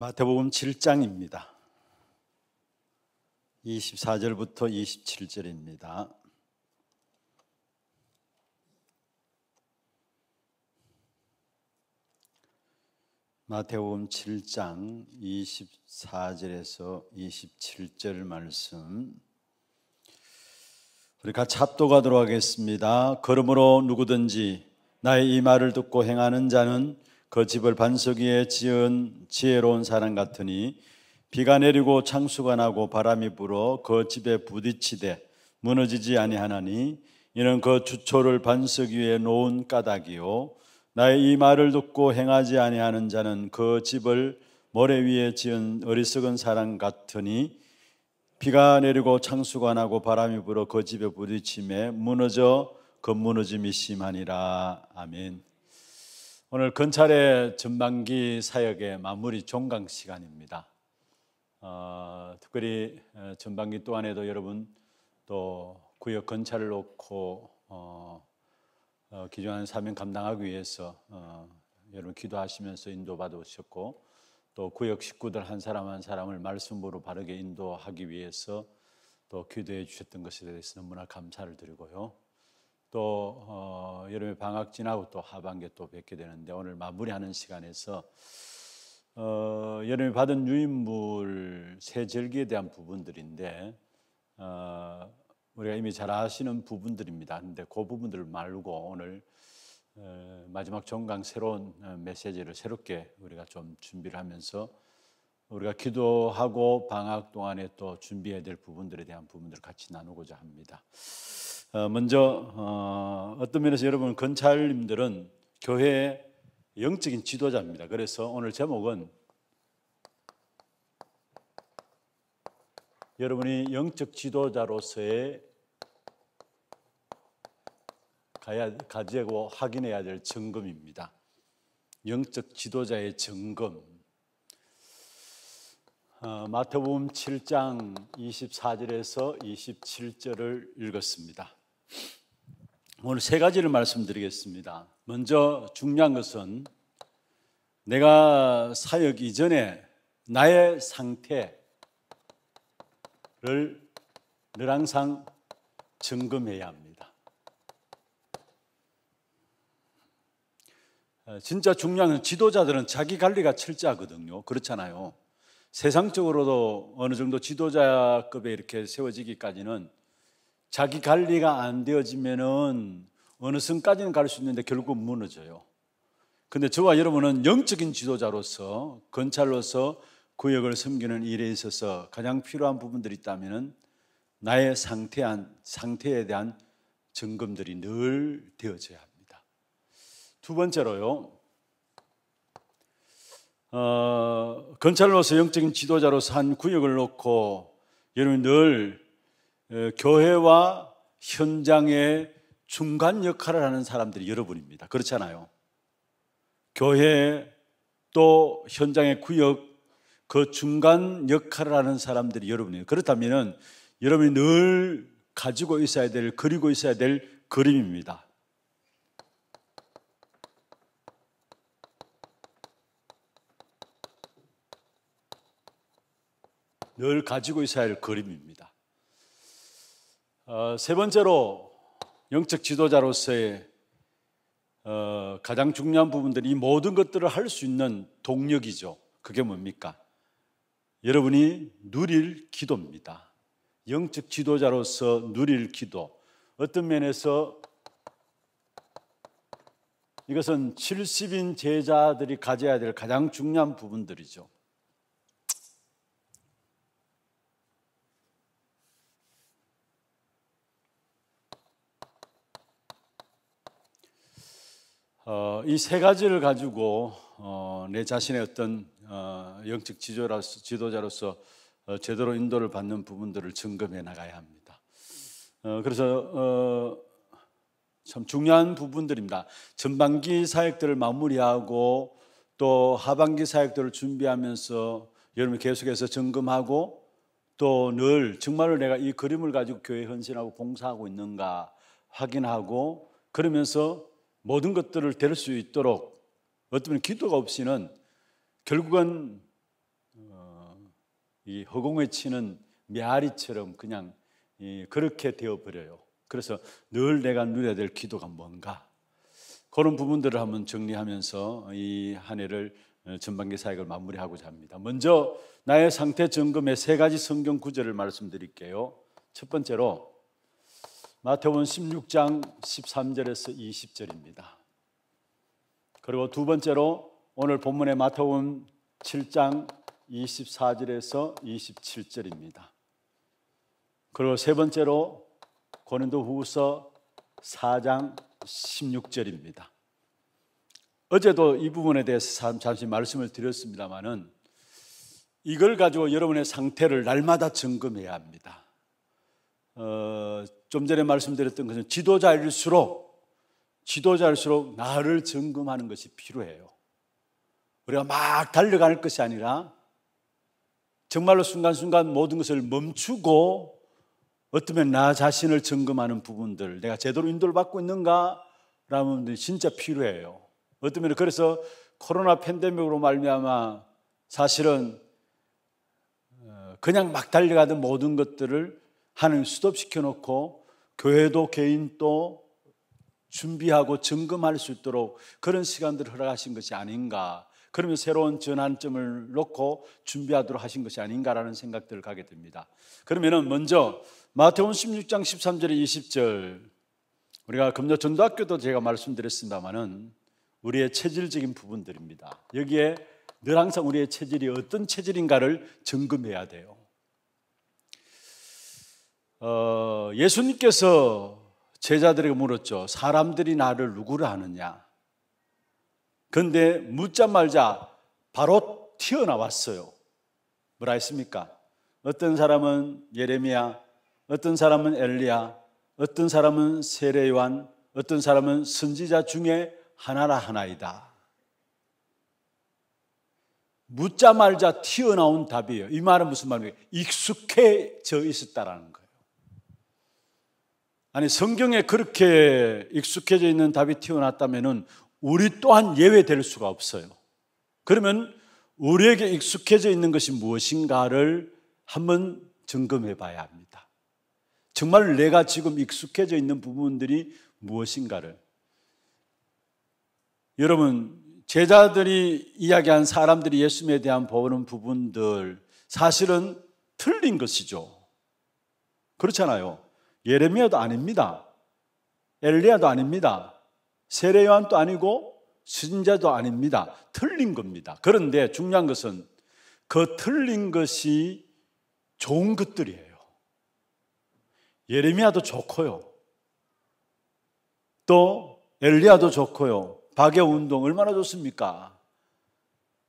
마태복음 7장입니다. 24절부터 27절입니다. 마태복음 7장 24절에서 27절 말씀 우리 같이 합독하도록 하겠습니다. 그러므로 누구든지 나의 이 말을 듣고 행하는 자는 그 집을 반석 위에 지은 지혜로운 사람 같으니 비가 내리고 창수가 나고 바람이 불어 그 집에 부딪히되 무너지지 아니하나니 이는 그 주초를 반석 위에 놓은 까닭이요 나의 이 말을 듣고 행하지 아니하는 자는 그 집을 모래 위에 지은 어리석은 사람 같으니 비가 내리고 창수가 나고 바람이 불어 그 집에 부딪히에 무너져 그 무너짐이 심하니라 아멘. 오늘 검찰의 전반기 사역의 마무리 종강 시간입니다. 어, 특별히 어, 전반기 또한에도 여러분 또 구역 검찰을 놓고 어, 어, 기존한 사명 감당하기 위해서 어, 여러분 기도하시면서 인도받으셨고 또 구역 식구들 한 사람 한 사람을 말씀으로 바르게 인도하기 위해서 또 기도해 주셨던 것에 대해서 너무나 감사를 드리고요. 또 어, 여름에 방학 지나고 또 하반기에 또 뵙게 되는데 오늘 마무리하는 시간에서 어, 여름에 받은 유인물 새 절기에 대한 부분들인데 어, 우리가 이미 잘 아시는 부분들입니다. 근데 그 부분들 말고 오늘 어, 마지막 정강 새로운 어, 메시지를 새롭게 우리가 좀 준비를 하면서 우리가 기도하고 방학 동안에 또 준비해야 될 부분들에 대한 부분들을 같이 나누고자 합니다. 어, 먼저 어, 어떤 면에서 여러분 건찰님들은 교회의 영적인 지도자입니다. 그래서 오늘 제목은 여러분이 영적 지도자로서의 가야, 가지고 확인해야 될 점검입니다. 영적 지도자의 점검. 어, 마태복음 7장 24절에서 27절을 읽었습니다. 오늘 세 가지를 말씀드리겠습니다. 먼저 중요한 것은 내가 사역 이전에 나의 상태를 늘 항상 점검해야 합니다. 진짜 중요한 건 지도자들은 자기 관리가 철저하거든요. 그렇잖아요. 세상적으로도 어느 정도 지도자급에 이렇게 세워지기까지는 자기 관리가 안 되어지면은 어느 선까지는 갈 수 있는데 결국 무너져요. 근데 저와 여러분은 영적인 지도자로서 건찰로서 구역을 섬기는 일에 있어서 가장 필요한 부분들이 있다면은 나의 상태한 상태에 대한 점검들이 늘 되어져야 합니다. 두 번째로요. 어, 건찰로서 영적인 지도자로서 한 구역을 놓고 여러분 늘 교회와 현장의 중간 역할을 하는 사람들이 여러분입니다. 그렇잖아요. 교회 또 현장의 구역 그 중간 역할을 하는 사람들이 여러분이에요. 그렇다면 여러분이 늘 가지고 있어야 될 그리고 있어야 될 그림입니다. 늘 가지고 있어야 할 그림입니다. 어, 세 번째로 영적 지도자로서의 어, 가장 중요한 부분들이 이 모든 것들을 할 수 있는 동력이죠. 그게 뭡니까? 여러분이 누릴 기도입니다. 영적 지도자로서 누릴 기도. 어떤 면에서 이것은 70인 제자들이 가져야 될 가장 중요한 부분들이죠. 어, 이세 가지를 가지고 어, 내 자신의 어떤 어, 영적 지도자로서, 지도자로서 어, 제대로 인도를 받는 부분들을 점검해 나가야 합니다. 어, 그래서 참 중요한 부분들입니다. 전반기 사역들을 마무리하고 또 하반기 사역들을 준비하면서 여러분 계속해서 점검하고 또 늘 정말로 내가 이 그림을 가지고 교회 헌신하고 봉사하고 있는가 확인하고 그러면서 모든 것들을 될 수 있도록 어쩌면 기도가 없이는 결국은 어, 이 허공에 치는 메아리처럼 그냥 그렇게 되어버려요. 그래서 늘 내가 누려야 될 기도가 뭔가 그런 부분들을 한번 정리하면서 이 한 해를 어, 전반기 사역을 마무리하고자 합니다. 먼저 나의 상태 점검의 세 가지 성경 구절을 말씀드릴게요. 첫 번째로 마태복음 16장 13절에서 20절입니다. 그리고 두 번째로 오늘 본문의 마태복음 7장 24절에서 27절입니다. 그리고 세 번째로 고린도후서 4장 16절입니다. 어제도 이 부분에 대해서 잠시 말씀을 드렸습니다마는 이걸 가지고 여러분의 상태를 날마다 점검해야 합니다. 어, 좀 전에 말씀드렸던 것은 지도자일수록 지도자일수록 나를 점검하는 것이 필요해요. 우리가 막 달려갈 것이 아니라 정말로 순간순간 모든 것을 멈추고 어쩌면 나 자신을 점검하는 부분들 내가 제대로 인도를 받고 있는가? 라는 분들이 진짜 필요해요. 어쩌면 그래서 코로나 팬데믹으로 말미암아 사실은 어, 그냥 막 달려가던 모든 것들을 하는 수톱시켜 놓고 교회도 개인도 준비하고 점검할 수 있도록 그런 시간들을 허락하신 것이 아닌가. 그러면 새로운 전환점을 놓고 준비하도록 하신 것이 아닌가라는 생각들을 가게 됩니다. 그러면은 먼저 마태온 16장 13절에 20절 우리가 금요 전도학교도 제가 말씀드렸습니다만은 우리의 체질적인 부분들입니다. 여기에 늘 항상 우리의 체질이 어떤 체질인가를 점검해야 돼요. 어, 예수님께서 제자들에게 물었죠. 사람들이 나를 누구를 하느냐? 근데 묻자 말자 바로 튀어나왔어요. 뭐라 했습니까? 어떤 사람은 예레미야, 어떤 사람은 엘리야, 어떤 사람은 세례요한, 어떤 사람은 선지자 중에 하나라 하나이다. 묻자 말자 튀어나온 답이에요. 이 말은 무슨 말입니까? 익숙해져 있었다라는 거예요. 아니 성경에 그렇게 익숙해져 있는 답이 튀어났다면은 우리 또한 예외될 수가 없어요. 그러면 우리에게 익숙해져 있는 것이 무엇인가를 한번 점검해 봐야 합니다. 정말 내가 지금 익숙해져 있는 부분들이 무엇인가를. 여러분, 제자들이 이야기한 사람들이 예수님에 대한 보는 부분들 사실은 틀린 것이죠. 그렇잖아요. 예레미야도 아닙니다. 엘리야도 아닙니다. 세례요한도 아니고 신자도 아닙니다. 틀린 겁니다. 그런데 중요한 것은 그 틀린 것이 좋은 것들이에요. 예레미야도 좋고요. 또 엘리야도 좋고요. 박애 운동 얼마나 좋습니까?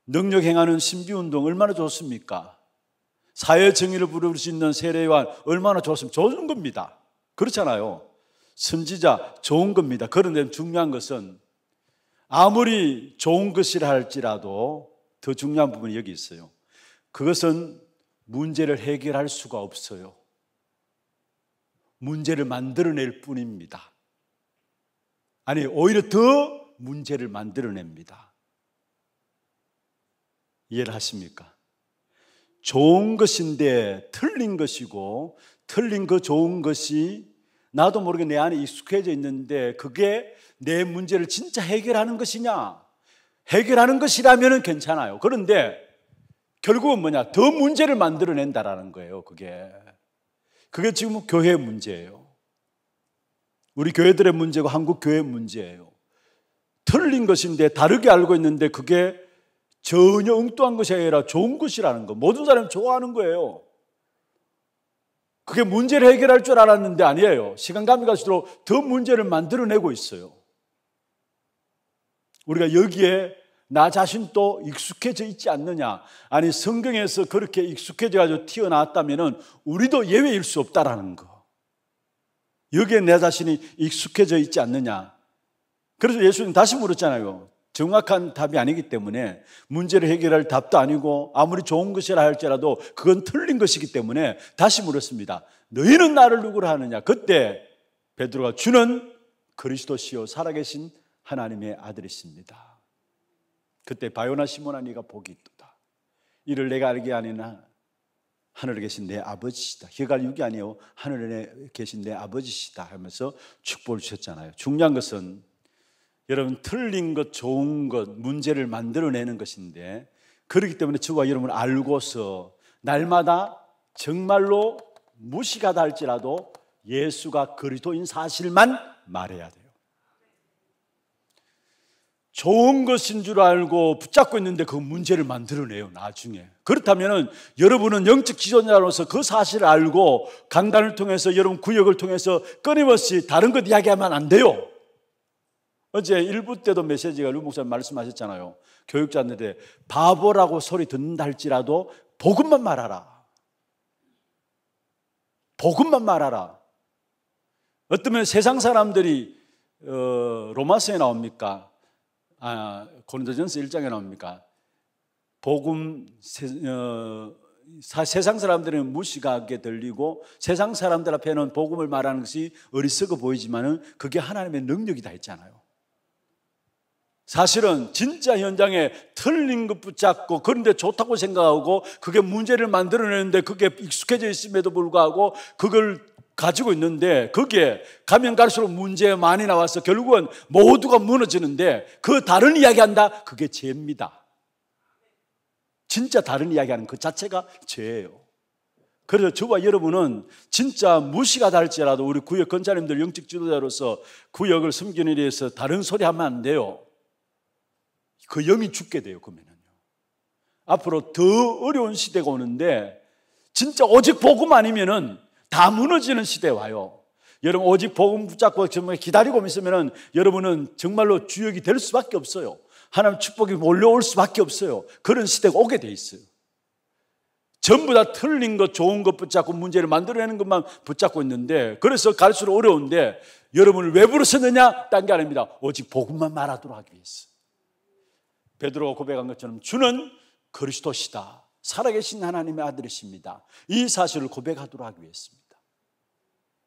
능력 행하는 신비 운동 얼마나 좋습니까? 사회 정의를 부를 수 있는 세례요한 얼마나 좋습니까? 좋은 겁니다. 그렇잖아요. 선지자 좋은 겁니다. 그런데 중요한 것은 아무리 좋은 것이라 할지라도 더 중요한 부분이 여기 있어요. 그것은 문제를 해결할 수가 없어요. 문제를 만들어낼 뿐입니다. 아니, 오히려 더 문제를 만들어냅니다. 이해를 하십니까? 좋은 것인데 틀린 것이고, 틀린 그 좋은 것이 나도 모르게 내 안에 익숙해져 있는데 그게 내 문제를 진짜 해결하는 것이냐? 해결하는 것이라면 괜찮아요. 그런데 결국은 뭐냐? 더 문제를 만들어낸다라는 거예요, 그게. 그게 지금 교회의 문제예요. 우리 교회들의 문제고 한국 교회의 문제예요. 틀린 것인데 다르게 알고 있는데 그게 전혀 엉뚱한 것이 아니라 좋은 것이라는 거. 모든 사람이 좋아하는 거예요. 그게 문제를 해결할 줄 알았는데 아니에요. 시간 감이 갈수록 더 문제를 만들어내고 있어요. 우리가 여기에 나 자신도 익숙해져 있지 않느냐. 아니, 성경에서 그렇게 익숙해져가지고 튀어나왔다면 우리도 예외일 수 없다라는 거. 여기에 내 자신이 익숙해져 있지 않느냐. 그래서 예수님 다시 물었잖아요. 정확한 답이 아니기 때문에 문제를 해결할 답도 아니고 아무리 좋은 것이라 할지라도 그건 틀린 것이기 때문에 다시 물었습니다. 너희는 나를 누구라 하느냐? 그때 베드로가 주는 그리스도시요 살아계신 하나님의 아들이십니다. 그때 바요나 시모나 니가 복이 있도다. 이를 내가 알게 아니나 하늘에 계신 내 아버지시다. 해갈육이 아니요 하늘에 계신 내 아버지시다 하면서 축복을 주셨잖아요. 중요한 것은 여러분 틀린 것, 좋은 것, 문제를 만들어내는 것인데 그렇기 때문에 저와 여러분 알고서 날마다 정말로 무시가다 할지라도 예수가 그리스도인 사실만 말해야 돼요. 좋은 것인 줄 알고 붙잡고 있는데 그 문제를 만들어내요, 나중에. 그렇다면 여러분은 영적 지존자로서 그 사실을 알고 강단을 통해서 여러분 구역을 통해서 끊임없이 다른 것 이야기하면 안 돼요. 어제 1부 때도 메시지가 류 목사님 말씀하셨잖아요. 교육자한테 바보라고 소리 듣는다 할지라도 복음만 말하라. 복음만 말하라. 어쩌면 세상 사람들이 어, 로마서에 나옵니까? 아, 고린도전서 1장에 나옵니까? 복음 세, 어, 사, 세상 사람들은 무식하게 들리고 세상 사람들 앞에는 복음을 말하는 것이 어리석어 보이지만은 그게 하나님의 능력이다 했잖아요. 사실은 진짜 현장에 틀린 것 붙잡고 그런데 좋다고 생각하고 그게 문제를 만들어내는데 그게 익숙해져 있음에도 불구하고 그걸 가지고 있는데 그게 가면 갈수록 문제 에 많이 나와서 결국은 모두가 무너지는데 그 다른 이야기 한다? 그게 죄입니다. 진짜 다른 이야기 하는 그 자체가 죄예요. 그래서 저와 여러분은 진짜 무시가 달지라도 우리 구역 건사님들 영적 지도자로서 구역을 섬기는 일에서 다른 소리 하면 안 돼요. 그 염이 죽게 돼요, 그러면은요. 앞으로 더 어려운 시대가 오는데 진짜 오직 복음 아니면은 다 무너지는 시대 와요. 여러분 오직 복음 붙잡고 정말 기다리고 있으면은 여러분은 정말로 주역이 될 수밖에 없어요. 하나님 축복이 몰려올 수밖에 없어요. 그런 시대가 오게 돼 있어요. 전부 다 틀린 것, 좋은 것 붙잡고 문제를 만들어내는 것만 붙잡고 있는데 그래서 갈수록 어려운데 여러분을 왜 부르셨느냐? 딴 게 아닙니다. 오직 복음만 말하도록 하기 위해서. 베드로가 고백한 것처럼 주는 그리스도시다. 살아계신 하나님의 아들이십니다. 이 사실을 고백하도록 하기 위해서입니다.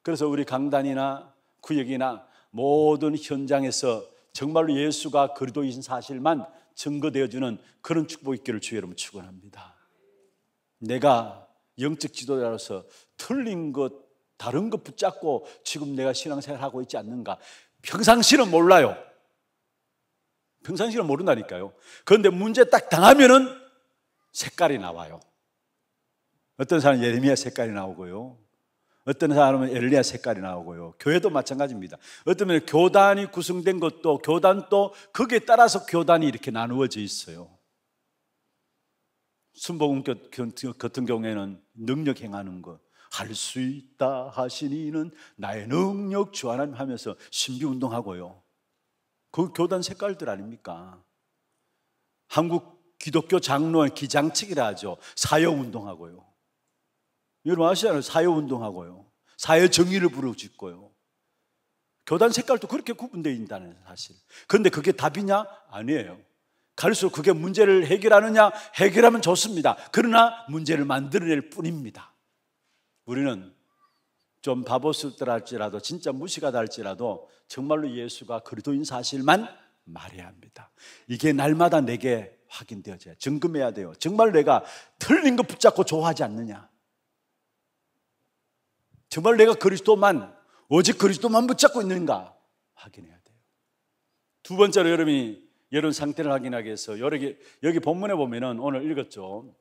그래서 우리 강단이나 구역이나 모든 현장에서 정말로 예수가 그리스도이신 사실만 증거되어 주는 그런 축복 있기를 주의 여러분 축원합니다. 내가 영적 지도자로서 틀린 것 다른 것 붙잡고 지금 내가 신앙생활 하고 있지 않는가? 평상시는 몰라요. 평상시는 모른다니까요. 그런데 문제 딱 당하면은 색깔이 나와요. 어떤 사람은 예레미야 색깔이 나오고요. 어떤 사람은 엘리야 색깔이 나오고요. 교회도 마찬가지입니다. 어떤 면 교단이 구성된 것도 교단도 거기에 따라서 교단이 이렇게 나누어져 있어요. 순복음 교 같은 경우에는 능력 행하는 것, 할 수 있다 하시니는 나의 능력 주하나님 하면서 신비 운동하고요. 그 교단 색깔들 아닙니까? 한국 기독교 장로의 기장측이라 하죠. 사회운동하고요. 여러분 아시잖아요. 사회운동하고요. 사회 정의를 부르짖고요. 교단 색깔도 그렇게 구분되어 있다는 사실. 그런데 그게 답이냐? 아니에요. 갈수록 그게 문제를 해결하느냐? 해결하면 좋습니다. 그러나 문제를 만들어낼 뿐입니다. 우리는 좀 바보스럽더라할지라도 진짜 무시가 달지라도 정말로 예수가 그리스도인 사실만 말해야 합니다. 이게 날마다 내게 확인되어져야 점검해야 돼요. 정말 내가 틀린 거 붙잡고 좋아하지 않느냐? 정말 내가 그리스도만 오직 그리스도만 붙잡고 있는가 확인해야 돼요. 두 번째로 여러분이 이런 상태를 확인하기 위해서 여기, 여기 본문에 보면은 오늘 읽었죠.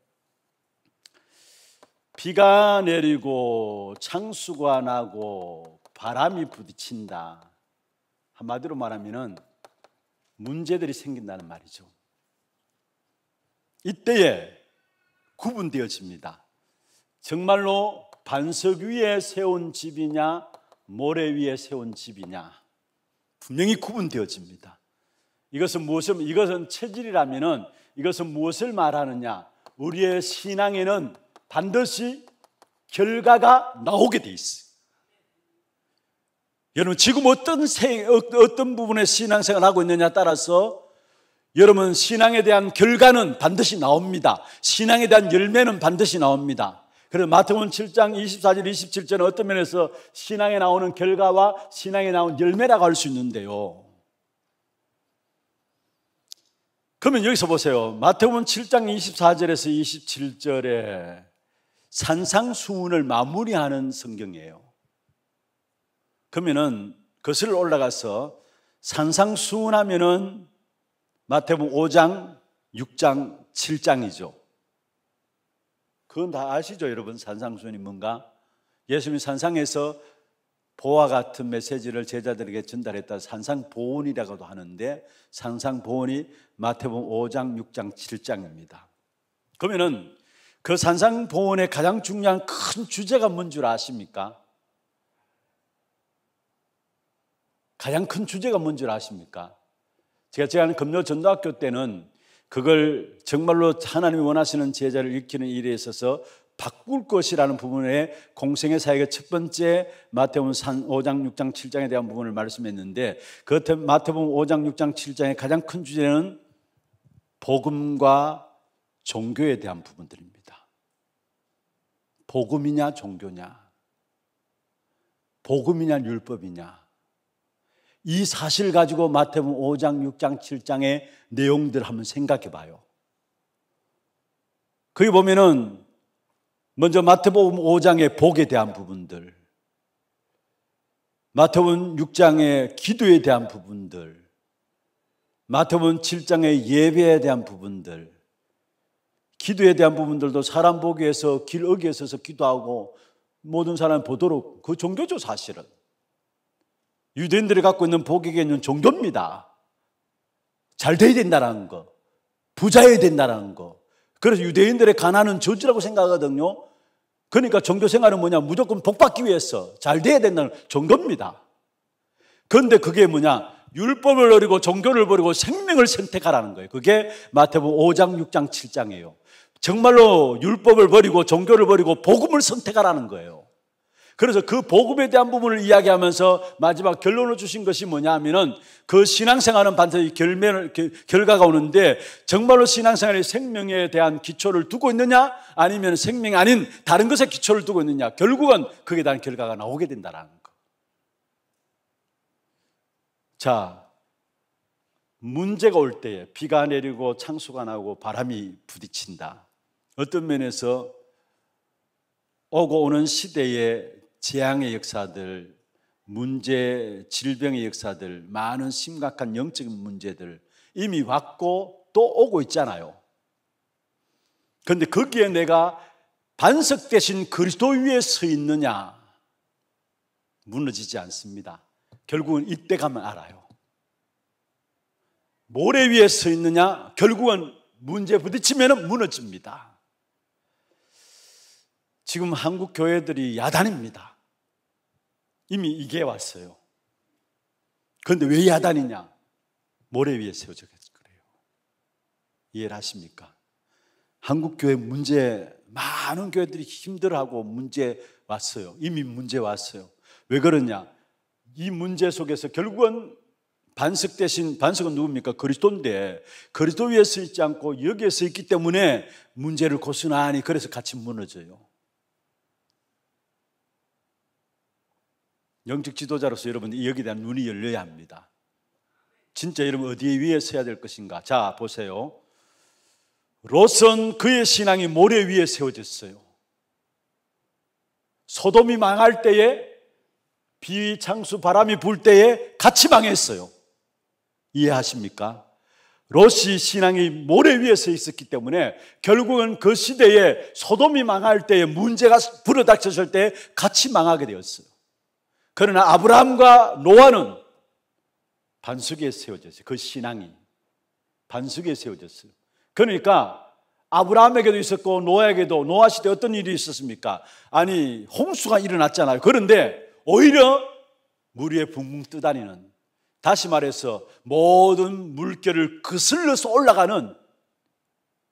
비가 내리고 창수가 나고 바람이 부딪힌다. 한마디로 말하면 문제들이 생긴다는 말이죠. 이때에 구분되어집니다. 정말로 반석 위에 세운 집이냐, 모래 위에 세운 집이냐. 분명히 구분되어집니다. 이것은 무엇을, 이것은 체질이라면은 이것은 무엇을 말하느냐. 우리의 신앙에는 반드시 결과가 나오게 돼 있어요. 여러분 지금 어떤 생, 어, 어떤 부분에 신앙생활 하고 있느냐 따라서 여러분 신앙에 대한 결과는 반드시 나옵니다. 신앙에 대한 열매는 반드시 나옵니다. 그래서 마태복음 7장 24절 27절은 어떤 면에서 신앙에 나오는 결과와 신앙에 나온 열매라고 할 수 있는데요. 그러면 여기서 보세요. 마태복음 7장 24절에서 27절에 산상수훈을 마무리하는 성경이에요. 그러면은 거슬 올라가서 산상수훈하면은 마태복 5장, 6장, 7장이죠. 그건 다 아시죠, 여러분? 산상수훈이 뭔가? 예수님 산상에서 보와 같은 메시지를 제자들에게 전달했다. 산상보온이라고도 하는데 산상보온이 마태복 5장, 6장, 7장입니다. 그러면은 그 산상보원의 가장 중요한 큰 주제가 뭔 줄 아십니까? 가장 큰 주제가 뭔 줄 아십니까? 제가 제가 금요 전도학교 때는 그걸 정말로 하나님이 원하시는 제자를 익히는 일에 있어서 바꿀 것이라는 부분에 공생의 사역의 첫 번째 마태복음 5장, 6장, 7장에 대한 부분을 말씀했는데 그 마태복음 5장, 6장, 7장의 가장 큰 주제는 복음과 종교에 대한 부분들입니다. 복음이냐 종교냐 복음이냐 율법이냐 이 사실 가지고 마태복음 5장, 6장, 7장의 내용들 한번 생각해 봐요. 거기 보면은 먼저 마태복음 5장의 복에 대한 부분들 마태복음 6장의 기도에 대한 부분들 마태복음 7장의 예배에 대한 부분들 기도에 대한 부분들도 사람 보기에서 길 어기에 서서 기도하고 모든 사람 보도록 그 종교죠 사실은 유대인들이 갖고 있는 복에게 는 종교입니다. 잘 돼야 된다라는 거, 부자여야 된다라는 거. 그래서 유대인들의 가난은 저주라고 생각하거든요. 그러니까 종교 생활은 뭐냐? 무조건 복 받기 위해서 잘 돼야 된다는 종교입니다. 그런데 그게 뭐냐? 율법을 버리고 종교를 버리고 생명을 선택하라는 거예요. 그게 마태복음 5장, 6장, 7장이에요. 정말로 율법을 버리고 종교를 버리고 복음을 선택하라는 거예요. 그래서 그 복음에 대한 부분을 이야기하면서 마지막 결론을 주신 것이 뭐냐 하면은 그 신앙생활은 반드시 결면을, 그 결과가 오는데 정말로 신앙생활의 생명에 대한 기초를 두고 있느냐 아니면 생명이 아닌 다른 것에 기초를 두고 있느냐 결국은 거기에 대한 결과가 나오게 된다라는 거. 자, 문제가 올 때에 비가 내리고 창수가 나고 바람이 부딪힌다. 어떤 면에서 오고 오는 시대의 재앙의 역사들, 문제, 질병의 역사들, 많은 심각한 영적인 문제들 이미 왔고 또 오고 있잖아요. 그런데 거기에 내가 반석 대신 그리스도 위에 서 있느냐? 무너지지 않습니다. 결국은 이때 가면 알아요. 모래 위에 서 있느냐? 결국은 문제 부딪히면 무너집니다. 지금 한국 교회들이 야단입니다. 이미 이게 왔어요. 그런데 왜 야단이냐? 모래 위에 세워져서 그래요. 이해를 하십니까? 한국 교회 문제 많은 교회들이 힘들어하고 문제 왔어요. 이미 문제 왔어요. 왜 그러냐? 이 문제 속에서 결국은 반석 대신 반석은 누굽니까? 그리스도인데 그리스도 위에서 있지 않고 여기에서 있기 때문에 문제를 고스나니 그래서 같이 무너져요. 영적 지도자로서 여러분 여기에 대한 눈이 열려야 합니다. 진짜 여러분 어디에 위에 서야 될 것인가? 자, 보세요. 롯은 그의 신앙이 모래 위에 세워졌어요. 소돔이 망할 때에 비창수 바람이 불 때에 같이 망했어요. 이해하십니까? 롯이 신앙이 모래 위에 서 있었기 때문에 결국은 그 시대에 소돔이 망할 때에 문제가 불어닥쳤을 때 같이 망하게 되었어요. 그러나 아브라함과 노아는 반석에 세워졌어요. 그 신앙이 반석에 세워졌어요. 그러니까 아브라함에게도 있었고 노아에게도 노아 시대 어떤 일이 있었습니까? 아니 홍수가 일어났잖아요. 그런데 오히려 물 위에 붕붕 뜨다니는 다시 말해서 모든 물결을 그슬러서 올라가는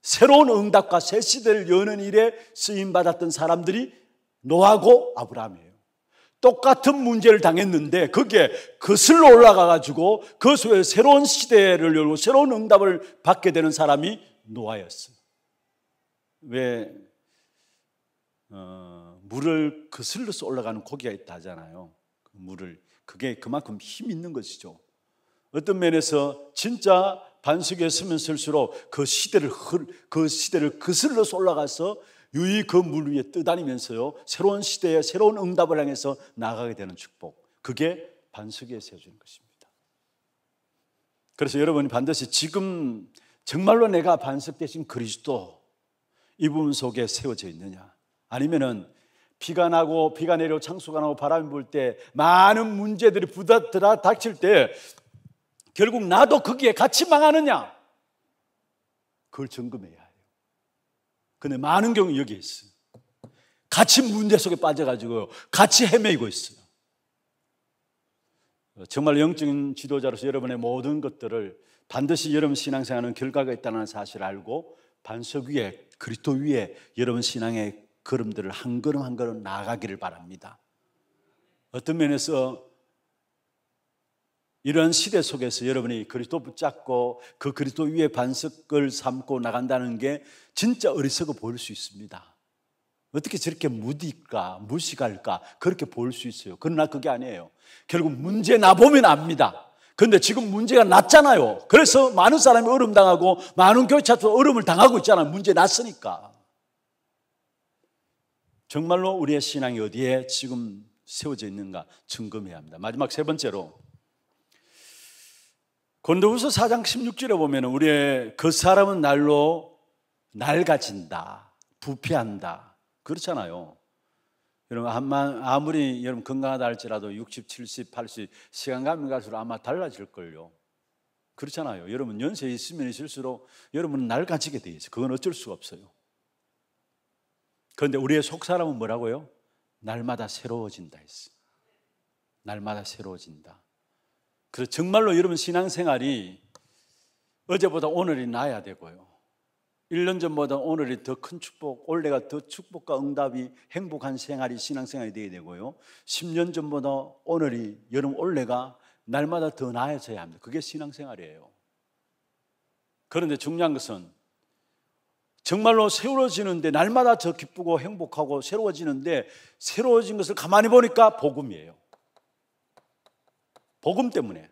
새로운 응답과 새 시대를 여는 일에 쓰임 받았던 사람들이 노하고 아브라함이에요. 똑같은 문제를 당했는데 그게 그슬로 올라가 가지고 그 속에 새로운 시대를 열고 새로운 응답을 받게 되는 사람이 노아였어요. 왜 어, 물을 그슬로서 올라가는 고기가 있다 하잖아요. 그 물을 그게 그만큼 힘 있는 것이죠. 어떤 면에서 진짜 반석에 서면 설수록 그 시대를 그 시대를 그슬로서 올라가서 유이 그물 위에 뜨다니면서요. 새로운 시대에 새로운 응답을 향해서 나가게 되는 축복. 그게 반석에 세워주는 것입니다. 그래서 여러분이 반드시 지금 정말로 내가 반석 대신 그리스도 이 부분 속에 세워져 있느냐. 아니면은 비가 나고 비가 내려 창수가 나고 바람이 불 때 많은 문제들이 부닥들어 닥칠 때 결국 나도 거기에 같이 망하느냐. 그걸 점검해야 근데 많은 경우 여기에 있어요. 같이 문제 속에 빠져가지고 같이 헤매이고 있어요. 정말 영적인 지도자로서 여러분의 모든 것들을 반드시 여러분 신앙생활은 결과가 있다는 사실을 알고 반석 위에 그리스도 위에 여러분 신앙의 걸음들을 한 걸음 한 걸음 나가기를 바랍니다. 어떤 면에서 이런 시대 속에서 여러분이 그리스도 붙잡고 그 그리스도 위에 반석을 삼고 나간다는 게 진짜 어리석어 보일 수 있습니다. 어떻게 저렇게 무디까, 무식할까, 그렇게 보일 수 있어요. 그러나 그게 아니에요. 결국 문제 나보면 압니다. 근데 지금 문제가 났잖아요. 그래서 많은 사람이 어려 당하고 많은 교차도 어려을 당하고 있잖아요. 문제 났으니까. 정말로 우리의 신앙이 어디에 지금 세워져 있는가 점검해야 합니다. 마지막 세 번째로 건도우서 4장 16절에 보면 우리의 그 사람은 날로 낡아진다, 부패한다. 그렇잖아요. 여러분, 아무리 여러분 건강하다 할지라도 60, 70, 80 시간 가면 갈수록 아마 달라질걸요. 그렇잖아요. 여러분, 연세 있으면 있을수록 여러분은 낡아지게 돼 있어요. 그건 어쩔 수가 없어요. 그런데 우리의 속 사람은 뭐라고요? 날마다 새로워진다 했어. 날마다 새로워진다. 그 정말로 여러분 신앙생활이 어제보다 오늘이 나야 아 되고요. 1년 전보다 오늘이 더 큰 축복, 올해가 더 축복과 응답이 행복한 생활이 신앙생활이 되어야 되고요. 10년 전보다 오늘이 여름 올해가 날마다 더 나아져야 합니다. 그게 신앙생활이에요. 그런데 중요한 것은 정말로 세로워지는데 날마다 더 기쁘고 행복하고 새로워지는데 새로워진 것을 가만히 보니까 복음이에요. 복음 때문에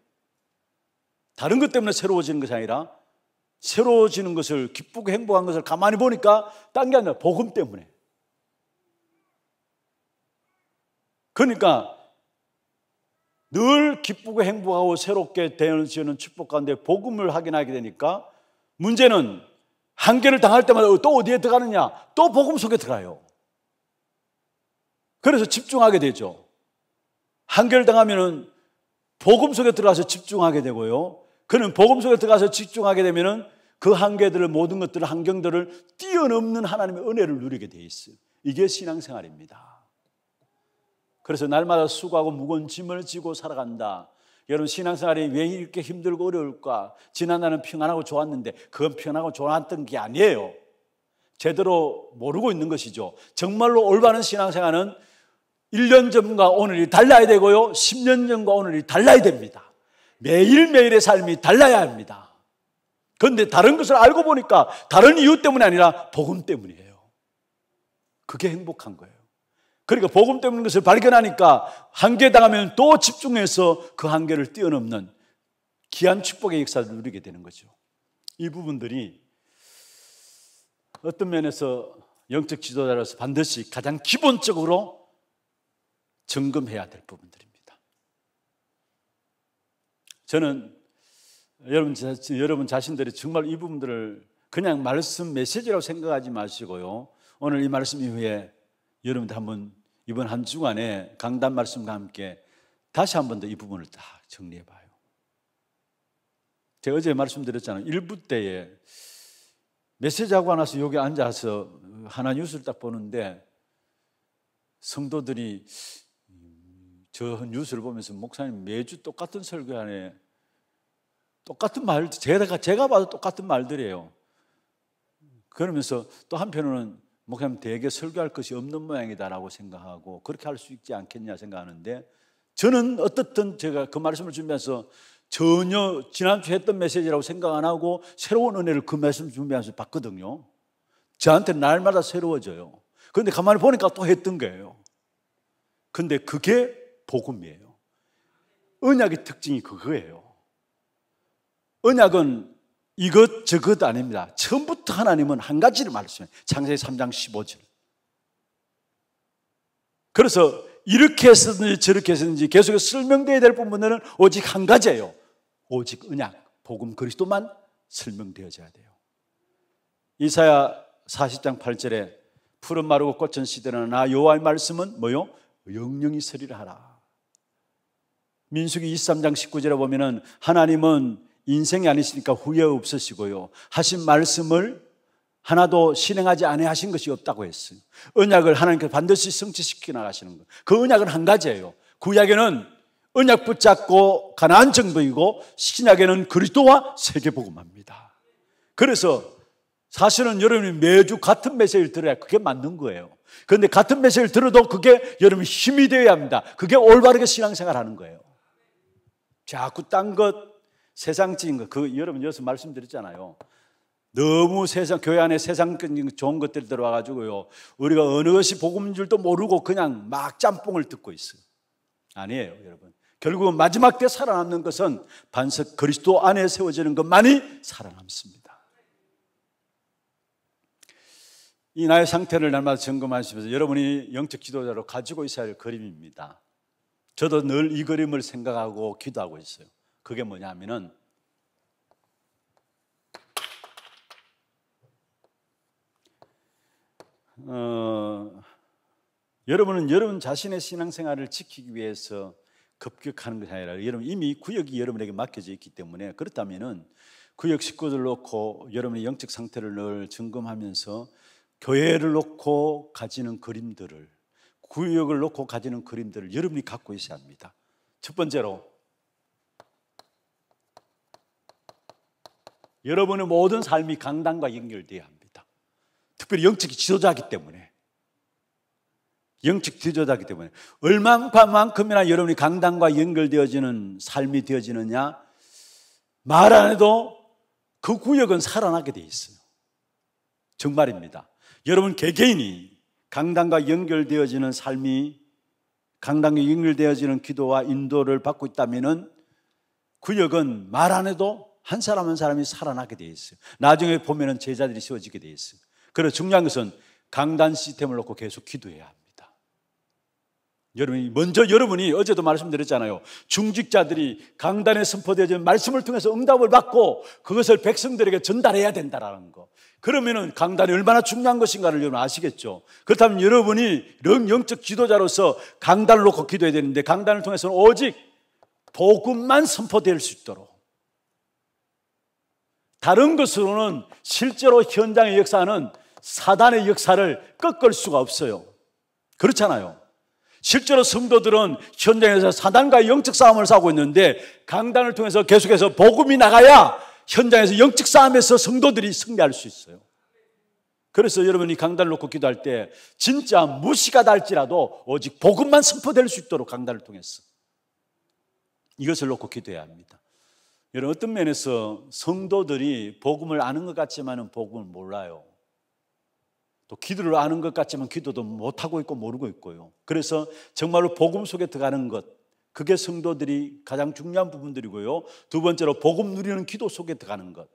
다른 것 때문에 새로워지는 것이 아니라 새로워지는 것을 기쁘고 행복한 것을 가만히 보니까 딴 게 아니라 복음 때문에 그러니까 늘 기쁘고 행복하고 새롭게 되어지는 축복 가운데 복음을 확인하게 되니까 문제는 한계를 당할 때마다 또 어디에 들어가느냐? 또 복음 속에 들어가요. 그래서 집중하게 되죠. 한계를 당하면은 복음 속에 들어가서 집중하게 되고요. 그는 복음 속에 들어가서 집중하게 되면은 그 한계들을 모든 것들을 환경들을 뛰어넘는 하나님의 은혜를 누리게 돼 있어요. 이게 신앙생활입니다. 그래서 날마다 수고하고 무거운 짐을 지고 살아간다. 여러분 신앙생활이 왜 이렇게 힘들고 어려울까? 지난 날은 평안하고 좋았는데 그건 평안하고 좋았던 게 아니에요. 제대로 모르고 있는 것이죠. 정말로 올바른 신앙생활은 1년 전과 오늘이 달라야 되고요. 10년 전과 오늘이 달라야 됩니다. 매일매일의 삶이 달라야 합니다. 그런데 다른 것을 알고 보니까 다른 이유 때문이 아니라 복음 때문이에요. 그게 행복한 거예요. 그러니까 복음 때문인 것을 발견하니까 한계 에 당하면 또 집중해서 그 한계를 뛰어넘는 기한 축복의 역사를 누리게 되는 거죠. 이 부분들이 어떤 면에서 영적 지도자로서 반드시 가장 기본적으로 점검해야 될 부분들입니다. 저는 여러분, 여러분 자신들이 정말 이 부분들을 그냥 말씀 메시지라고 생각하지 마시고요. 오늘 이 말씀 이후에 여러분들 한번 이번 한 주간에 강단 말씀과 함께 다시 한번 더 이 부분을 딱 정리해 봐요. 제가 어제 말씀드렸잖아요. 일부 때에 메시지하고 나서 여기 앉아서 하나 뉴스를 딱 보는데 성도들이 저 뉴스를 보면서 목사님 매주 똑같은 설교 안에 똑같은 말, 제가, 제가 봐도 똑같은 말들이에요. 그러면서 또 한편으로는 목사님 대개 설교할 것이 없는 모양이다라고 생각하고 그렇게 할 수 있지 않겠냐 생각하는데 저는 어떻든 제가 그 말씀을 준비해서 전혀 지난주 에 했던 메시지라고 생각 안 하고 새로운 은혜를 그 말씀 준비하면서 봤거든요. 저한테 날마다 새로워져요. 그런데 가만히 보니까 또 했던 거예요. 근데 그게 복음이에요. 언약의 특징이 그거예요. 언약은 이것 저것 아닙니다. 처음부터 하나님은 한 가지를 말씀해요. 창세기 3장 15절. 그래서 이렇게 했었는지 저렇게 했었는지 계속 설명되어야 될 부분은 오직 한 가지예요. 오직 언약, 복음 그리스도만 설명되어져야 돼요. 이사야 40장 8절에 푸른 마르고 꽃은 시들어나 여와의 말씀은 뭐요? 영영이 서리라 하라. 민숙이 23장 19절에 보면은 하나님은 인생이 아니시니까 후회 없으시고요. 하신 말씀을 하나도 실행하지 아니하신 것이 없다고 했어요. 언약을 하나님께서 반드시 성취시키 나가시는 거예요. 그 언약은 한 가지예요. 구약에는 언약 붙잡고 가난안 정복이고 신약에는 그리스도와 세계 복음합니다. 그래서 사실은 여러분이 매주 같은 메시지를 들어야 그게 맞는 거예요. 그런데 같은 메시지를 들어도 그게 여러분 힘이 되어야 합니다. 그게 올바르게 신앙생활 하는 거예요. 자꾸 딴 것, 세상적인 것, 그 여러분 여기서 말씀드렸잖아요. 너무 세상 교회 안에 세상적인 좋은 것들 들어와가지고요. 우리가 어느 것이 복음인 줄도 모르고 그냥 막 짬뽕을 듣고 있어요. 아니에요, 여러분. 결국은 마지막 때 살아남는 것은 반석 그리스도 안에 세워지는 것만이 살아남습니다. 이 나의 상태를 날마다 점검하시면서 여러분이 영적 지도자로 가지고 있어야 할 그림입니다. 저도 늘 이 그림을 생각하고 기도하고 있어요. 그게 뭐냐면은 어, 여러분은 여러분 자신의 신앙생활을 지키기 위해서 급격하는 것이 아니라 여러분 이미 구역이 여러분에게 맡겨져 있기 때문에 그렇다면은 구역 식구들 놓고 여러분의 영적 상태를 늘 점검하면서 교회를 놓고 가지는 그림들을 구역을 놓고 가지는 그림들을 여러분이 갖고 있어야 합니다. 첫 번째로 여러분의 모든 삶이 강단과 연결되어야 합니다. 특별히 영적 지도자기 때문에 영적 지도자기 때문에 얼마만큼이나 여러분이 강단과 연결되어지는 삶이 되어지느냐 말 안 해도 그 구역은 살아나게 돼 있어요. 정말입니다. 여러분 개개인이 강당과 연결되어지는 삶이 강당에 연결되어지는 기도와 인도를 받고 있다면은 구역은 말 안 해도 한 사람 한 사람이 살아나게 되어 있어요. 나중에 보면 제자들이 세워지게 되어 있어요. 그리고 중요한 것은 강단 시스템을 놓고 계속 기도해야 합니다. 여러분이 먼저 여러분이 어제도 말씀드렸잖아요. 중직자들이 강단에 선포되어진 말씀을 통해서 응답을 받고 그것을 백성들에게 전달해야 된다라는 거. 그러면은 강단이 얼마나 중요한 것인가를 여러분 아시겠죠. 그렇다면 여러분이 영적 지도자로서 강단을 놓고 기도해야 되는데 강단을 통해서는 오직 복음만 선포될 수 있도록 다른 것으로는 실제로 현장의 역사는 사단의 역사를 꺾을 수가 없어요. 그렇잖아요. 실제로 성도들은 현장에서 사단과 영적 싸움을 싸고 있는데 강단을 통해서 계속해서 복음이 나가야 현장에서 영적 싸움에서 성도들이 승리할 수 있어요. 그래서 여러분이 강단을 놓고 기도할 때 진짜 무시가 달지라도 오직 복음만 선포될 수 있도록 강단을 통해서 이것을 놓고 기도해야 합니다. 여러분 어떤 면에서 성도들이 복음을 아는 것 같지만은 복음을 몰라요. 또 기도를 아는 것 같지만 기도도 못하고 있고 모르고 있고요. 그래서 정말로 복음 속에 들어가는 것, 그게 성도들이 가장 중요한 부분들이고요. 두 번째로 복음 누리는 기도 속에 들어가는 것.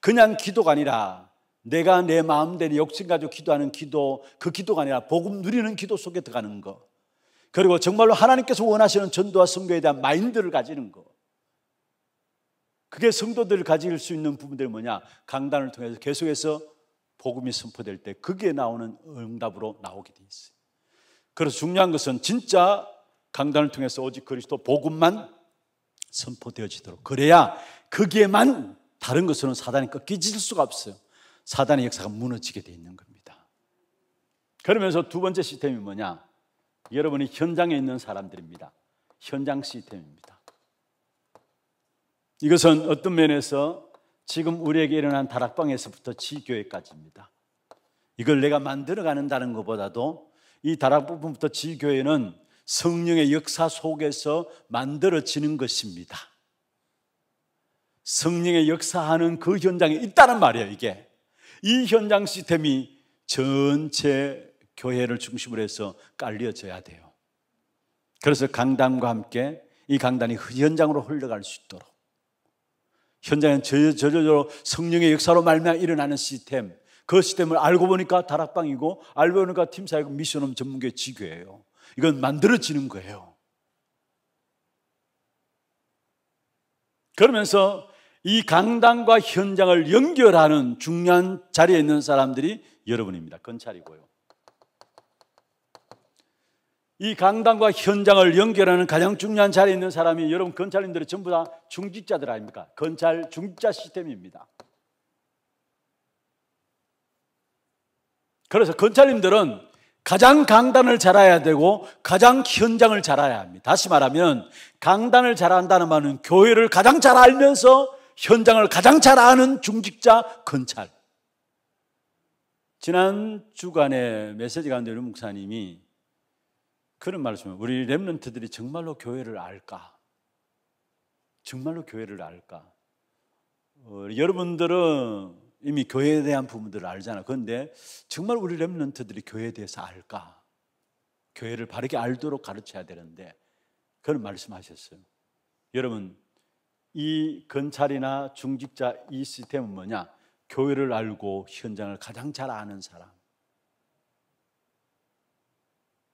그냥 기도가 아니라 내가 내 마음대로 욕심 가지고 기도하는 기도, 그 기도가 아니라 복음 누리는 기도 속에 들어가는 것. 그리고 정말로 하나님께서 원하시는 전도와 성교에 대한 마인드를 가지는 것. 그게 성도들 가질 수 있는 부분들이 뭐냐? 강단을 통해서 계속해서 복음이 선포될 때 그게 나오는 응답으로 나오게 돼 있어요. 그래서 중요한 것은 진짜 강단을 통해서 오직 그리스도 복음만 선포되어지도록 그래야 거기에만 다른 것으로는 사단이 꺾이질 수가 없어요. 사단의 역사가 무너지게 돼 있는 겁니다. 그러면서 두 번째 시스템이 뭐냐? 여러분이 현장에 있는 사람들입니다. 현장 시스템입니다. 이것은 어떤 면에서 지금 우리에게 일어난 다락방에서부터 지교회까지입니다. 이걸 내가 만들어 가는다는 것보다도 이 다락부분부터 지교회는 성령의 역사 속에서 만들어지는 것입니다. 성령의 역사하는 그 현장에 있다는 말이에요, 이게. 이 현장 시스템이 전체 교회를 중심으로 해서 깔려져야 돼요. 그래서 강단과 함께 이 강단이 그 현장으로 흘러갈 수 있도록 현장에 저저저로 성령의 역사로 말미암아 일어나는 시스템 그 시스템을 알고 보니까 다락방이고 알고 보니까 팀사이고 미션홈 전문계 지교예요. 이건 만들어지는 거예요. 그러면서 이 강당과 현장을 연결하는 중요한 자리에 있는 사람들이 여러분입니다. 건찰이고요. 이 강당과 현장을 연결하는 가장 중요한 자리에 있는 사람이 여러분 검찰님들이 전부 다 중직자들 아닙니까? 건찰 중직자 시스템입니다. 그래서 건찰님들은 가장 강단을 잘해야 되고 가장 현장을 잘해야 합니다. 다시 말하면 강단을 잘한다는 말은 교회를 가장 잘 알면서 현장을 가장 잘 아는 중직자 건찰. 지난 주간에 메시지 가운데 목사님이 그런 말씀을 우리 렘런트들이 정말로 교회를 알까? 정말로 교회를 알까? 어, 여러분들은 이미 교회에 대한 부분들을 알잖아. 그런데 정말 우리 렘런트들이 교회에 대해서 알까? 교회를 바르게 알도록 가르쳐야 되는데 그런 말씀하셨어요. 여러분 이 건찰이나 중직자 이 시스템은 뭐냐? 교회를 알고 현장을 가장 잘 아는 사람.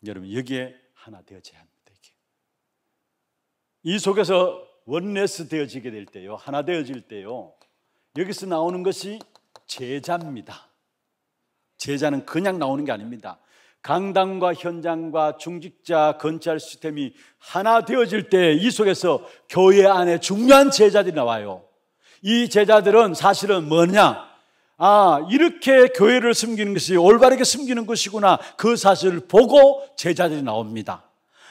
여러분 여기에 하나 되어져야 합니다. 이게이 속에서 원네스 되어지게 될 때요, 하나 되어질 때요, 여기서 나오는 것이 제자입니다. 제자는 그냥 나오는 게 아닙니다. 강당과 현장과 중직자 건찰 시스템이 하나 되어질 때 이 속에서 교회 안에 중요한 제자들이 나와요. 이 제자들은 사실은 뭐냐? 아, 이렇게 교회를 숨기는 것이 올바르게 숨기는 것이구나. 그 사실을 보고 제자들이 나옵니다.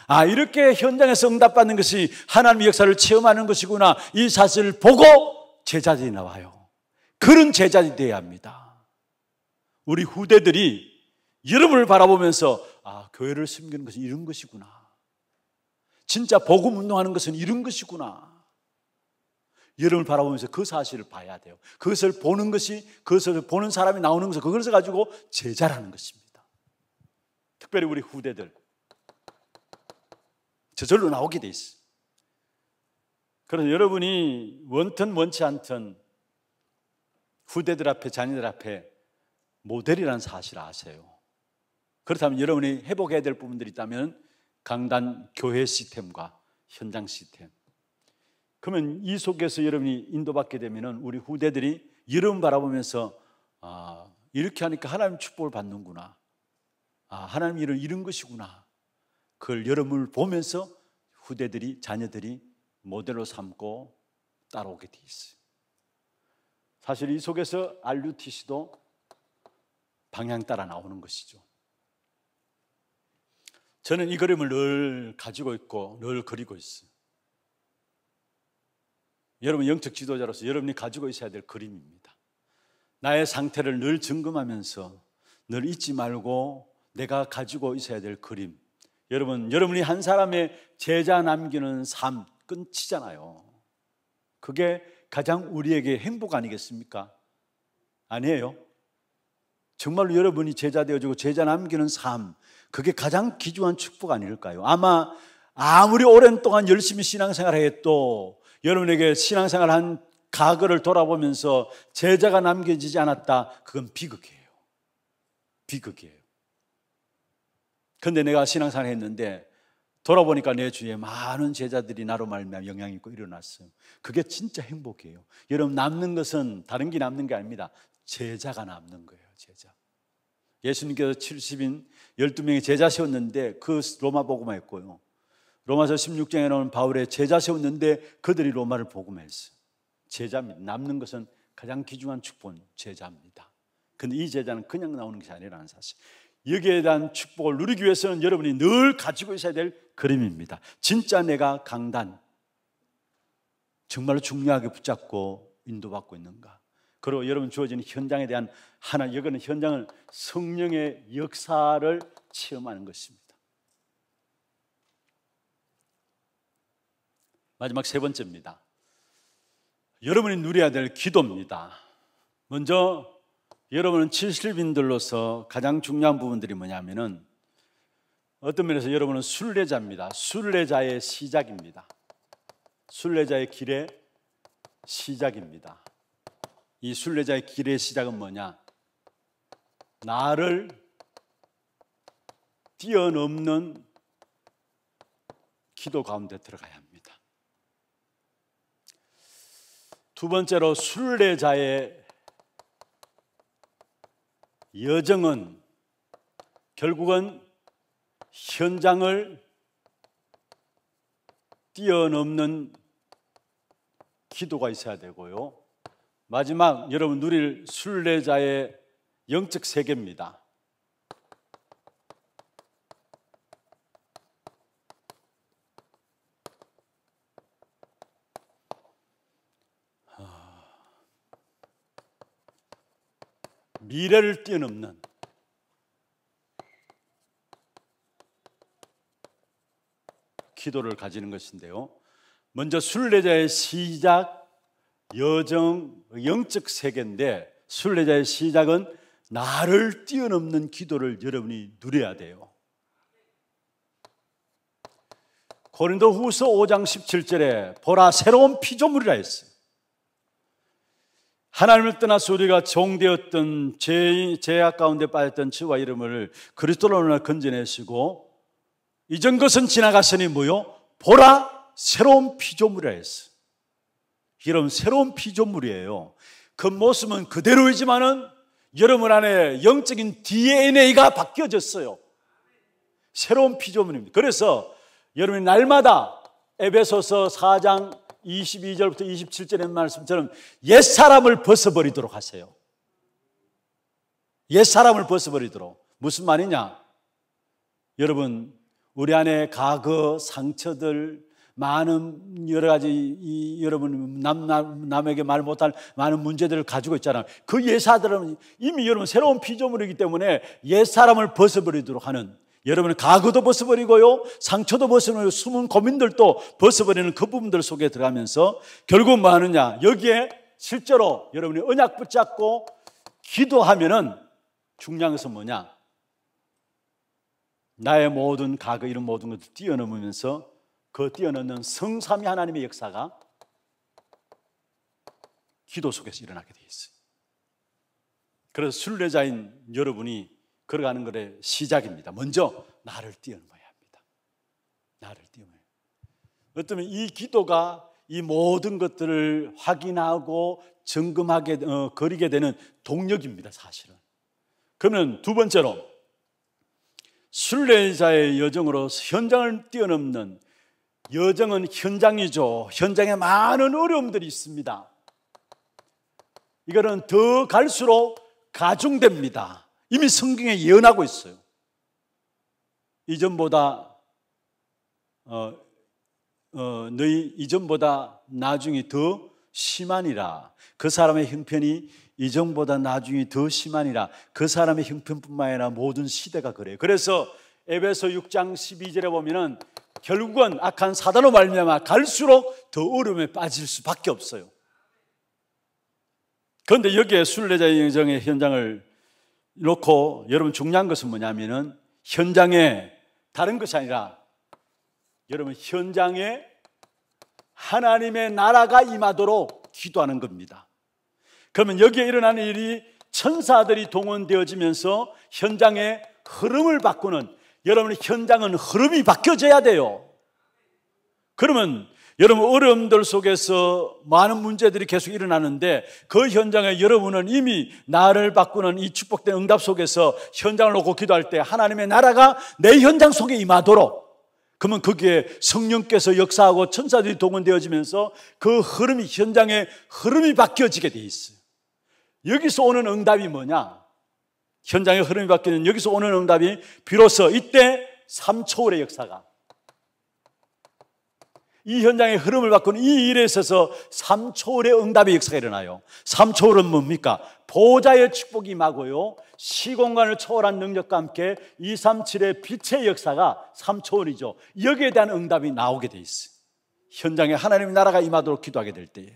아, 이렇게 현장에서 응답받는 것이 하나님의 역사를 체험하는 것이구나. 이 사실을 보고 제자들이 나와요. 그런 제자들이 되어야 합니다. 우리 후대들이 여러분을 바라보면서 아, 교회를 숨기는 것은 이런 것이구나. 진짜 복음 운동하는 것은 이런 것이구나. 여러분을 바라보면서 그 사실을 봐야 돼요. 그것을 보는 것이, 그것을 보는 사람이 나오는 것을 그것을 가지고 제자라는 것입니다. 특별히 우리 후대들. 저절로 나오게 돼 있어요. 그래서 여러분이 원튼 원치 않든 후대들 앞에, 자녀들 앞에 모델이라는 사실을 아세요. 그렇다면 여러분이 회복해야 될 부분들이 있다면 강단 교회 시스템과 현장 시스템, 그러면 이 속에서 여러분이 인도받게 되면 우리 후대들이 여름 바라보면서 아, 이렇게 하니까 하나님 축복을 받는구나. 아, 하나님 일을 잃은 것이구나. 그걸 여러분을 보면서 후대들이 자녀들이 모델로 삼고 따라오게 돼 있어요. 사실 이 속에서 알 u 티 c 도 방향 따라 나오는 것이죠. 저는 이 그림을 늘 가지고 있고 늘 그리고 있어요. 여러분 영적 지도자로서 여러분이 가지고 있어야 될 그림입니다. 나의 상태를 늘 점검하면서 늘 잊지 말고 내가 가지고 있어야 될 그림. 여러분, 여러분이 한 사람의 제자 남기는 삶 끊치잖아요. 그게 가장 우리에게 행복 아니겠습니까? 아니에요. 정말로 여러분이 제자 되어주고 제자 남기는 삶, 그게 가장 귀중한 축복 아닐까요? 아마 아무리 오랜 동안 열심히 신앙생활 해도 여러분에게 신앙생활 한 과거를 돌아보면서 제자가 남겨지지 않았다. 그건 비극이에요. 비극이에요. 근데 내가 신앙생활 했는데 돌아보니까 내 주위에 많은 제자들이 나로 말미암아 영향 있고 일어났어요. 그게 진짜 행복이에요. 여러분 남는 것은 다른 게 남는 게 아닙니다. 제자가 남는 거예요. 제자. 예수님께서 70인 12명의 제자 세웠는데 그 로마 복음화였고요. 로마서 16장에 나오는 바울의 제자 세웠는데 그들이 로마를 복음했어 제자입니다. 남는 것은 가장 귀중한 축복은 제자입니다. 근데 이 제자는 그냥 나오는 것이 아니라는 사실. 여기에 대한 축복을 누리기 위해서는 여러분이 늘 가지고 있어야 될 그림입니다. 진짜 내가 강단. 정말로 중요하게 붙잡고 인도받고 있는가? 그리고 여러분 주어진 현장에 대한 하나, 여기는 현장을 성령의 역사를 체험하는 것입니다. 마지막 세 번째입니다. 여러분이 누려야 될 기도입니다. 먼저 여러분은 70인들로서 가장 중요한 부분들이 뭐냐면은 어떤 면에서 여러분은 순례자입니다. 순례자의 시작입니다. 순례자의 길의 시작입니다. 이 순례자의 길의 시작은 뭐냐? 나를 뛰어넘는 기도 가운데 들어가야 합니다. 두 번째로 순례자의 여정은 결국은 현장을 뛰어넘는 기도가 있어야 되고요. 마지막 여러분 누릴 순례자의 영적 세계입니다. 미래를 뛰어넘는 기도를 가지는 것인데요. 먼저 순례자의 시작 여정 영적 세계인데 순례자의 시작은 나를 뛰어넘는 기도를 여러분이 누려야 돼요. 고린도 후서 5장 17절에 보라 새로운 피조물이라 했어요. 하나님을 떠나서 우리가 종되었던 죄, 죄악 가운데 빠졌던 죄와 이름을 그리스도로 오늘 건져내시고 이전 것은 지나갔으니 뭐요? 보라 새로운 피조물이라 했어. 여러분 새로운 피조물이에요. 그 모습은 그대로이지만은 여러분 안에 영적인 DNA가 바뀌어졌어요. 새로운 피조물입니다. 그래서 여러분이 날마다 에베소서 4장 22절부터 27절의 말씀처럼 옛사람을 벗어버리도록 하세요. 옛사람을 벗어버리도록. 무슨 말이냐? 여러분, 우리 안에 과거 상처들, 많은 여러 가지 이, 여러분 남, 남, 남에게 말 못할 많은 문제들을 가지고 있잖아요. 그 옛사람은 이미 여러분 새로운 피조물이기 때문에 옛사람을 벗어버리도록 하는 여러분의 가구도 벗어버리고요, 상처도 벗어버리고 숨은 고민들도 벗어버리는 그 부분들 속에 들어가면서 결국 뭐 하느냐? 여기에 실제로 여러분이 언약 붙잡고 기도하면은 중요한 것은 뭐냐? 나의 모든 가그 이런 모든 것을 뛰어넘으면서 그 뛰어넘는 성삼이 하나님의 역사가 기도 속에서 일어나게 되어 있어요. 그래서 순례자인 여러분이 걸어가는 것의 시작입니다. 먼저 나를 뛰어넘어야 합니다. 나를 뛰어넘어야 합니다. 어쩌면 이 기도가 이 모든 것들을 확인하고 점검하게 어, 거리게 되는 동력입니다. 사실은. 그러면 두 번째로 순례자의 여정으로 현장을 뛰어넘는 여정은 현장이죠. 현장에 많은 어려움들이 있습니다. 이거는 더 갈수록 가중됩니다. 이미 성경에 예언하고 있어요. 이전보다 어, 어, 너희 이전보다 나중이 더 심하니라. 그 사람의 형편이 이전보다 나중이 더 심하니라. 그 사람의 형편뿐만 아니라 모든 시대가 그래요. 그래서 에베소 6장 12절에 보면은 결국은 악한 사단으로 말미암아 갈수록 더 어려움에 빠질 수밖에 없어요. 그런데 여기에 순례자의 여정의 현장을 놓고 여러분 중요한 것은 뭐냐면은 현장에 다른 것이 아니라 여러분 현장에 하나님의 나라가 임하도록 기도하는 겁니다. 그러면 여기에 일어나는 일이 천사들이 동원되어지면서 현장의 흐름을 바꾸는 여러분 현장은 흐름이 바뀌어져야 돼요. 그러면 여러분 어려움들 속에서 많은 문제들이 계속 일어나는데 그 현장에 여러분은 이미 나를 바꾸는 이 축복된 응답 속에서 현장을 놓고 기도할 때 하나님의 나라가 내 현장 속에 임하도록 그러면 거기에 성령께서 역사하고 천사들이 동원되어지면서 그 흐름이 현장의 흐름이 바뀌어지게 돼 있어요. 여기서 오는 응답이 뭐냐? 현장의 흐름이 바뀌는 여기서 오는 응답이 비로소 이때 3초월의 역사가 이 현장의 흐름을 바꾸는 이 일에 있어서 3초월의 응답의 역사가 일어나요. 3초월은 뭡니까? 보좌의 축복이 마고요 시공간을 초월한 능력과 함께 237의 빛의 역사가 3초월이죠. 여기에 대한 응답이 나오게 돼 있어요. 현장에 하나님의 나라가 임하도록 기도하게 될 때에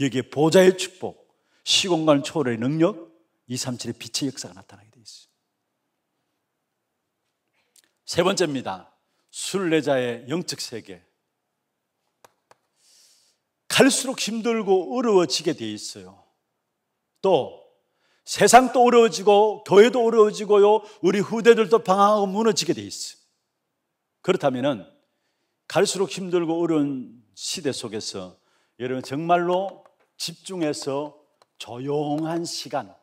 여기에 보좌의 축복, 시공간 초월의 능력, 237의 빛의 역사가 나타나게 돼 있어요. 세 번째입니다. 순례자의 영적 세계. 갈수록 힘들고 어려워지게 돼 있어요. 또 세상도 어려워지고 교회도 어려워지고요. 우리 후대들도 방황하고 무너지게 돼 있어요. 그렇다면은 갈수록 힘들고 어려운 시대 속에서 여러분 정말로 집중해서 조용한 시간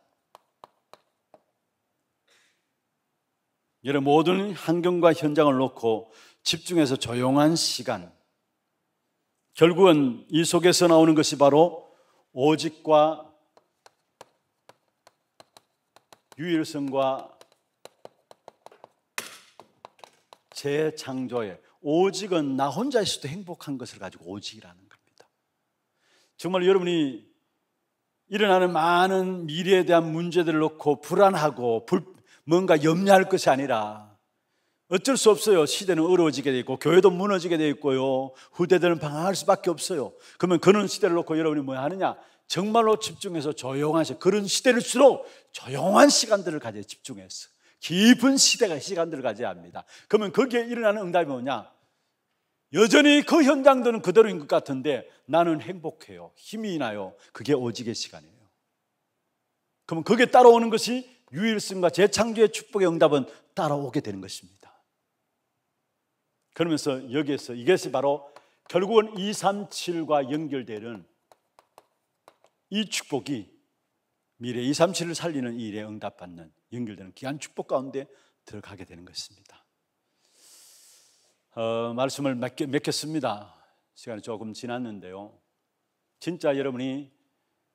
여러분 모든 환경과 현장을 놓고 집중해서 조용한 시간 결국은 이 속에서 나오는 것이 바로 오직과 유일성과 재창조의 오직은 나혼자있 수도 행복한 것을 가지고 오직이라는 겁니다. 정말 여러분이 일어나는 많은 미래에 대한 문제들을 놓고 불안하고 불, 뭔가 염려할 것이 아니라 어쩔 수 없어요. 시대는 어려워지게 되어 있고 교회도 무너지게 되어 있고요. 후대들은 방황할 수밖에 없어요. 그러면 그런 시대를 놓고 여러분이 뭐 하느냐? 정말로 집중해서 조용하셔. 그런 시대일수록 조용한 시간들을 가져 야 집중해서 깊은 시대가 시간들을 가져야 합니다. 그러면 거기에 일어나는 응답이 뭐냐? 여전히 그 현장들은 그대로인 것 같은데 나는 행복해요. 힘이 나요. 그게 오직의 시간이에요. 그러면 그게 따라오는 것이 유일성과 재창조의 축복의 응답은 따라오게 되는 것입니다. 그러면서 여기에서 이것이 바로 결국은 237과 연결되는 이 축복이 미래 237을 살리는 이 일에 응답받는 연결되는 귀한 축복 가운데 들어가게 되는 것입니다. 어, 말씀을 맺겠, 습니다 시간이 조금 지났는데요. 진짜 여러분이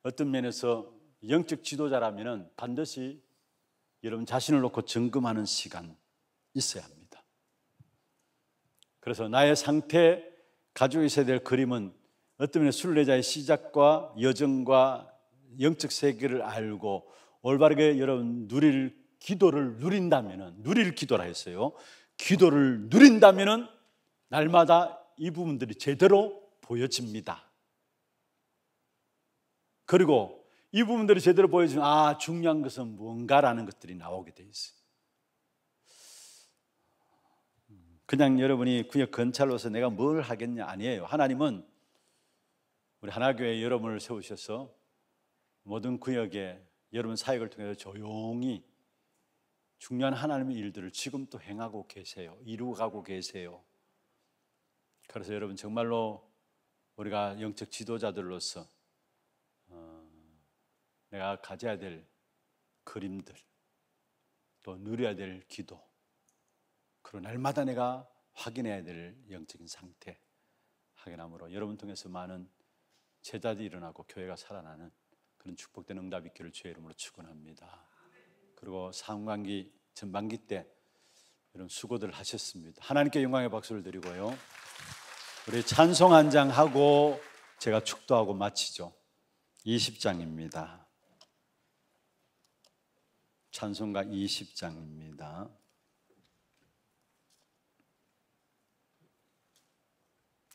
어떤 면에서 영적 지도자라면 반드시 여러분 자신을 놓고 점검하는 시간 있어야 합니다. 그래서 나의 상태 가지고 있어야 될 그림은 어떤 면에 순례자의 시작과 여정과 영적 세계를 알고 올바르게 여러분 누릴 기도를 누린다면은 누릴 기도라 했어요. 기도를 누린다면은 날마다 이 부분들이 제대로 보여집니다. 그리고 이 부분들이 제대로 보여지면 아 중요한 것은 뭔가라는 것들이 나오게 돼 있어요. 그냥 여러분이 구역 근찰로서 내가 뭘 하겠냐 아니에요. 하나님은 우리 하나교회 여러분을 세우셔서 모든 구역에 여러분 사역을 통해서 조용히 중요한 하나님의 일들을 지금도 행하고 계세요. 이루어가고 계세요. 그래서 여러분 정말로 우리가 영적 지도자들로서 어, 내가 가져야 될 그림들 또 누려야 될 기도 그런 날마다 내가 확인해야 될 영적인 상태 확인함으로 여러분 통해서 많은 제자들이 일어나고 교회가 살아나는 그런 축복된 응답 있기를 주의 이름으로 축원합니다. 그리고 상반기 전반기 때 이런 수고들 하셨습니다. 하나님께 영광의 박수를 드리고요. 우리 찬송 한 장 하고 제가 축도하고 마치죠. 20장입니다. 찬송가 20장입니다.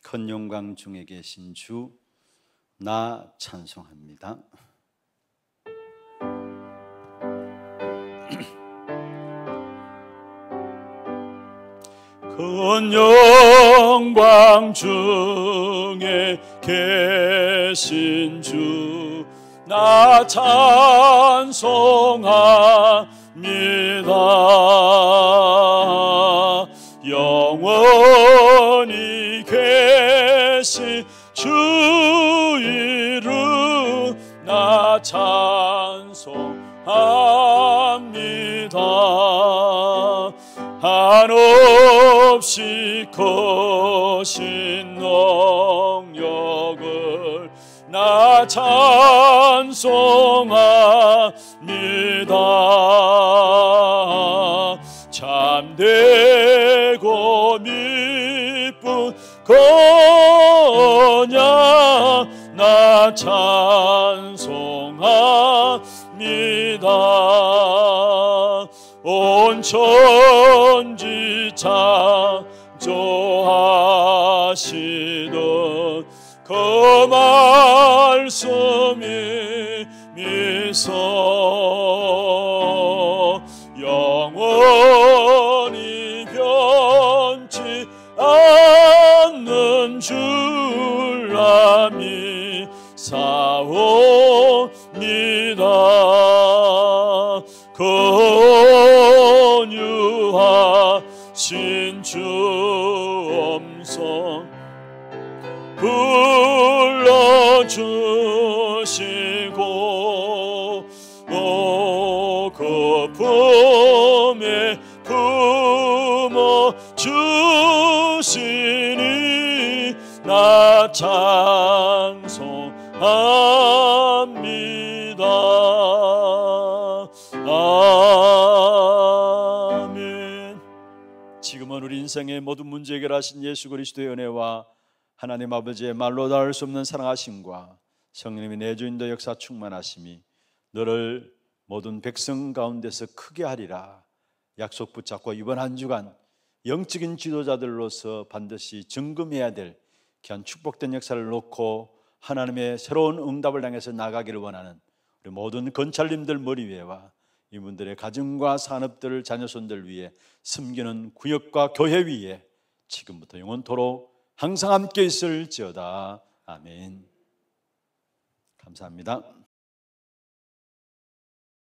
큰 영광 중에 계신 주 나 찬송합니다. 큰 영광 중에 계신 주 나 찬송합니다. 한없이 거신 능력을 나 찬송합니다 참되고 미쁜 거냐 나 찬송합니다 온 천지 창조하시던 그 말씀이 미소 인생의 모든 문제 해결하신 예수 그리스도의 은혜와 하나님 아버지의 말로 다할 수 없는 사랑하심과 성령님의 내주인도 역사 충만하심이 너를 모든 백성 가운데서 크게 하리라 약속 붙잡고 이번 한 주간 영적인 지도자들로서 반드시 증금해야될 귀한 축복된 역사를 놓고 하나님의 새로운 응답을 향해서 나가기를 원하는 우리 모든 건찰님들 머리 위에와 이분들의 가정과 산업들을 자녀손들 위해 숨기는 구역과 교회 위에 지금부터 영원토록 항상 함께 있을지어다. 아멘. 감사합니다.